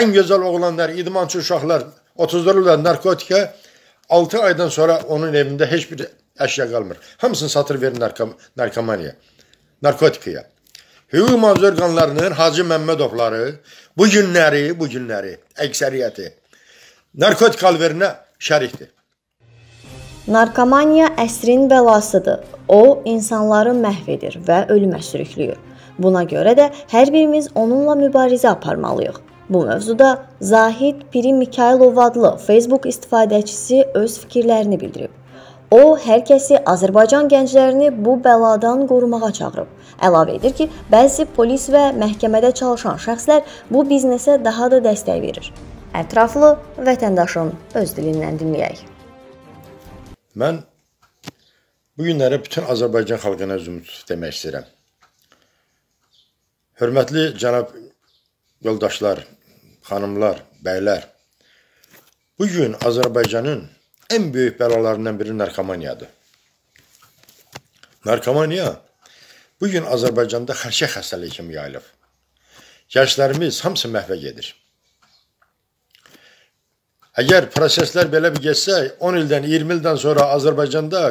ən gözəl oğlanlar, idmançı uşaqlar otuzdururlar narkotikə. 6 aydan sonra onun evində heç bir əşya qalmır. Hamısını satır verir narkom narkomaniya, narkotikaya. Hüquq mühafizə orqanlarının Hacı Məmmədovları bu günləri, bu günləri əksəriyyəti narkotik alverinə şərikdir. Narkomaniya əsrin bəlasıdır. O insanları məhv edir və ölümə sürükləyir. Buna görə də hər birimiz onunla mübarizə aparmalıyıq. Bu mövzuda Zahid Piri Mikailov adlı Facebook istifadəçisi öz fikirlərini bildirib. O, hər kəsi Azərbaycan gənclərini bu bəladan qorumağa çağırıb. Əlavə edir ki, bəzi polis və məhkəmədə çalışan şəxslər bu biznesə daha da dəstək verir. Ətraflı vətəndaşın öz dilindən dinləyək. Mən bu günlərə bütün Azərbaycan xalqına üzümü demək istəyirəm. Hörmətli cənab yoldaşlar, xanımlar, bəylər, bu gün Azərbaycanın ən böyük bəlalarından biri narkomaniyadır. Narkomaniya bu gün Azərbaycanda xərçə xəstəliyi kimi yayılıb. Gənclərimiz hamısı məhvə gedir. Əgər proseslər belə bir getsə, 10 ildən, 20 ildən sonra Azərbaycanda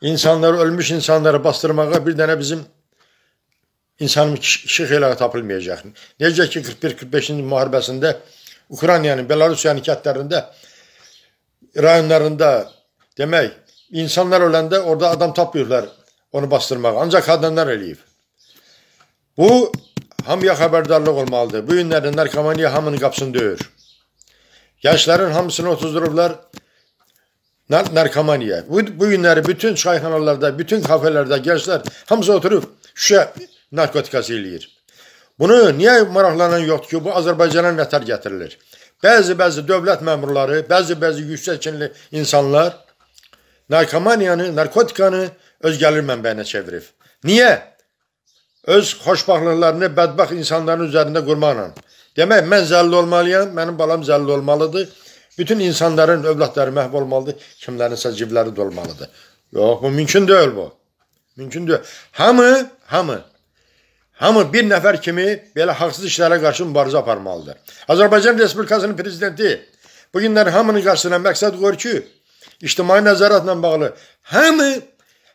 insanları, ölmüş insanları bastırmağa bir dənə bizim insanın işıq elə tapılmayacaq. Necə ki 41-45-ci müharibəsində Ukraynanın, Belarusiyanın kətlərində rayonlarında demək insanlar öləndə orada adam tapmırlar onu bastırmağa. Ancaq qadınlar eləyib. Bu hamıya xəbərdarlıq olmalıdır. Bu günlərin narkomaniya hamının qapısını döyür. Gənclərin hamısını otuzdurublar narkomaniya. Bu, bu günləri bütün çayxanalarda, bütün kafelərdə gənclər hamısı oturub şüşə narkotikası eləyir. Bunu niyə maraqlanan yoxdur ki, bu Azərbaycana nətər gətirilir? Bəzi-bəzi dövlət məmurları, bəzi-bəzi yüksək kinli insanlar narkomaniyanı, narkotikanı öz gəlir mənbəyinə çevirib. Niyə? Öz xoşbaxtlıqlarını bədbəxt insanların üzərində qurmaqla. Demək, mən zəlli olmalıyam, mənim balam zəlli olmalıdır. Bütün insanların övladları məhv olmalıdır, kimlərinsə cibləri dolmalıdır. Yox, bu mümkün deyil bu. Mümkün deyil. Hamı, hamı Hamı bir nəfər kimi belə haqsız işlərə qarşı mübarizə aparmalıdır. Azərbaycan Respublikasının prezidenti bu günlər hamının qarşısına məqsəd qoyur ki, ictimai nəzarətlə bağlı hamı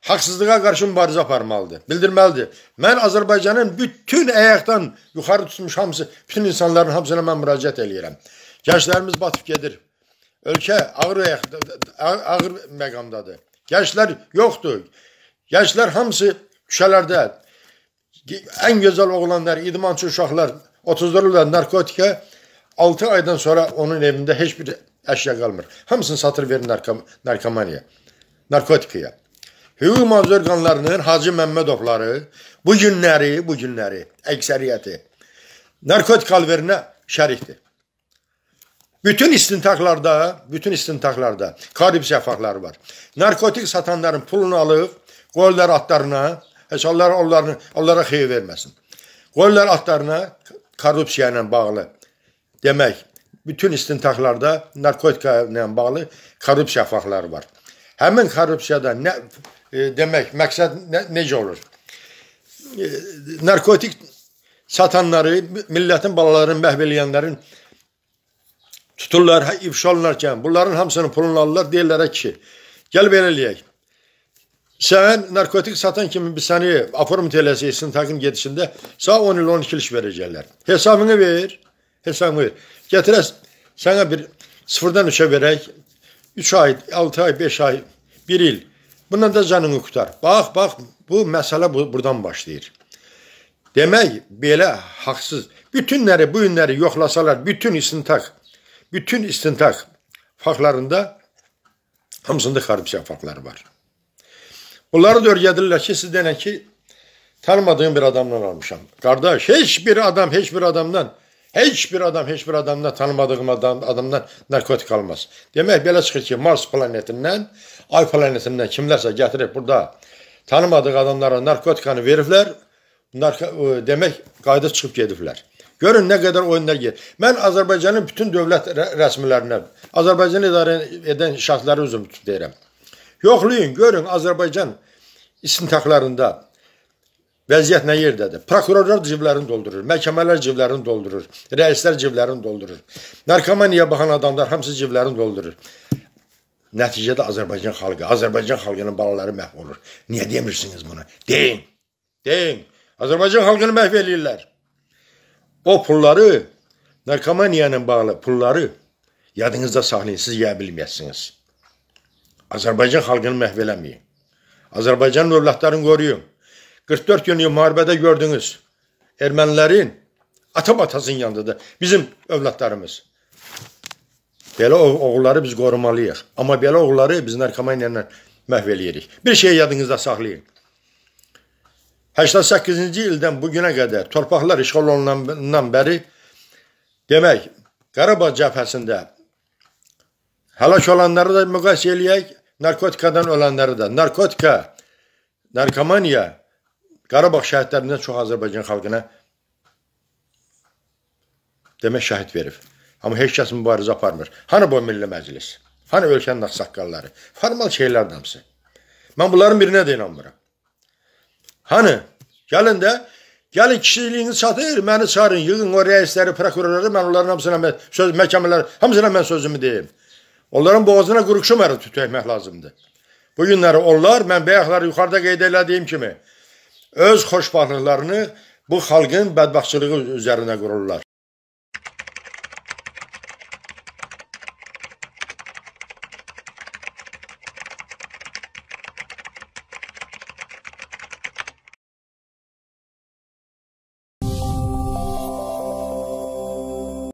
haqsızlığa qarşı mübarizə aparmalıdır, bildirməlidir. Mən Azərbaycanın bütün əyaqdan yuxarı tutmuş hamısı, bütün insanların hamısına mən müraciət eləyirəm. Gənclərimiz batıb gedir. Ölkə ağır, ağır məqamdadır. Gənclər yoxdur. Gənclər hamısı küçələrdə, en güzel oğlanlar, idmançı uşaqlar 30-da narkotikə 6 aydan sonra onun evində heç bir əşya qalmır. Hamısını satır verir narkom narkomaniya, narkotikaya. Hüquq mühafizə orqanlarının Hacı Məmmədovları bu günləri, bu günləri əksəriyyəti narkotik alverinə şərikdir. Bütün istintaqlarda, bütün istintaqlarda Karib şəffaqları var. Narkotik satanların pulunu alıb qoyurlar atlarına, Heç Allah onların, onlara xeyir verməsin. Qoyurlar atlarına korrupsiya ilə bağlı. Demək, bütün istintaqlarda narkotika ilə bağlı korrupsiya faktları var. Həmin korrupsiyada nə e, demək məqsəd nə, necə olur? E, narkotik satanları, millətin balalarını məhv eləyənlərin tuturlar, hə, ifşa olunarkən bunların hamısını pulunu alırlar, deyirlər ki, gəl belə eləyək. Sen narkotik satan kimi bir seni aforum telesiyesinin takın gedişinde sağ 10 il 12 iliş verecekler. Hesabını ver. Hesabını ver. Getires sana bir sıfırdan 3'e vererek 3 ay, 6 ay, 5 ay, 1 il. Bundan da canını kurtar. Bak bak bu mesele bu, buradan başlayır. Demek belə haqsız. Bütünləri bu günləri yoklasalar, bütün istintak, bütün istintak faklarında hamısında korrupsiya farkları var. Onları da öyrədirlər ki, siz deyən ki, tanımadığım bir adamdan almışam. Qardaş, heç bir adam, heç bir adamdan, heç bir adam, heç bir adamdan, tanımadığım adam, adamdan narkotik almaz. Demək belə çıxır ki, Mars planetindən, Ay planetindən kimlərsə gətirib burada tanımadığı adamlara narkotikanı veriblər, narko e, demək qayda çıxıb gediblər. Görün nə qədər oyunlar gedir. Mən Azərbaycanın bütün dövlət rəsmilərinə, Azərbaycan idarə edən şəxsləri özüm tutub deyirəm. Yoxlayın, görün Azərbaycan istintaqlarında vəziyyət nə yerdədir? Prokurorlar ciblərini doldurur, məhkəmələr ciblərini doldurur, rəislər ciblərini doldurur. Narkomaniya baxan adamlar hamısı ciblərini doldurur. Nəticədə Azərbaycan xalqı, Azərbaycan xalqının balaları məhv olur. Niyə demirsiniz bunu? Deyin. Deyin. Azərbaycan xalqını məhv eləyirlər. O pulları, narkomaniyanın bağlı pulları yadınızda saxlayın, siz yeyə bilməyəsiniz. Azərbaycan xalqını məhv eləməyin. Azərbaycan övladlarını qoruyun. 44 günlük müharibədə gördünüz. Ermənilərin ata-batasının yanındadır bizim övladlarımız. Belə oğulları biz qorumalıyıq. Amma belə oğulları biz narkomaniya ilə məhv eləyirik. Bir şey yadınızda saxlayın. 88-ci ildən bu günə qədər torpaqlar işğal olunandan bəri demək Qarabağ cəbhəsində Halaç olanları da mukayese eləyək, narkotikadan ölenleri de. Narkotika, narkomaniya Qarabağ şəhidlərindən çox Azərbaycan xalqına demək şəhid verib. Amma heç kəs mübarizə aparmır. Hani bu Milli Məclis? Hani ölkənin ağsaqqalları? Formal şeyler hamısı. Ben bunların birine də inanmıram. Hani? Gəlin də, gəlin kişiliyinizi çatır, məni çağırın, yığın o rəisləri, prokurorları, mən onların hamısına söz, məhkəmələr, hamısına mən sözümü deyim. Onların boğazına quruşu məruz tütəkmək lazımdır. Bu günləri onlar, mən bayaqlar yuxarıda qeyd elədiyim kimi, öz xoşbəxtliklərini bu xalqın bədbəxtçılığı üzərinə qururlar.